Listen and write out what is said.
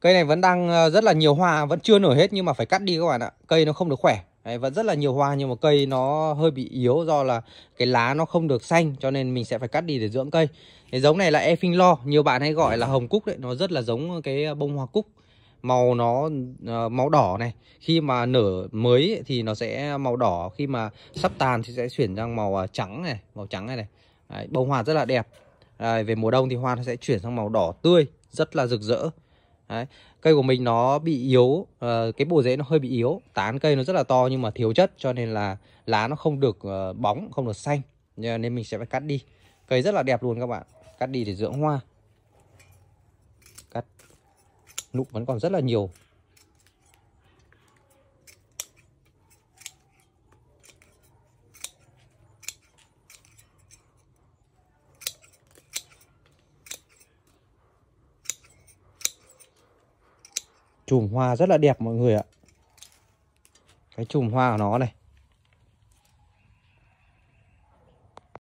Cây này vẫn đang ờ, rất là nhiều hoa, vẫn chưa nở hết nhưng mà phải cắt đi các bạn ạ. Cây nó không được khỏe. Đấy, vẫn rất là nhiều hoa nhưng mà cây nó hơi bị yếu do là cái lá nó không được xanh cho nên mình sẽ phải cắt đi để dưỡng cây. Cái giống này là Efin Lo, nhiều bạn hay gọi là hồng cúc đấy, nó rất là giống cái ờ, bông hoa cúc. Màu nó ờ, màu đỏ này, khi mà nở mới thì nó sẽ màu đỏ, khi mà sắp tàn thì sẽ chuyển sang màu trắng này, màu trắng này này. Đấy, bông hoa rất là đẹp. Đấy, về mùa đông thì hoa nó sẽ chuyển sang màu đỏ tươi, rất là rực rỡ. Đấy. Cây của mình nó bị yếu uh, Cái bộ rễ nó hơi bị yếu Tán cây nó rất là to nhưng mà thiếu chất Cho nên là lá nó không được uh, bóng Không được xanh Nên mình sẽ phải cắt đi Cây rất là đẹp luôn các bạn Cắt đi để dưỡng hoa Cắt Nụ vẫn còn rất là nhiều chùm hoa rất là đẹp mọi người ạ cái chùm hoa của nó này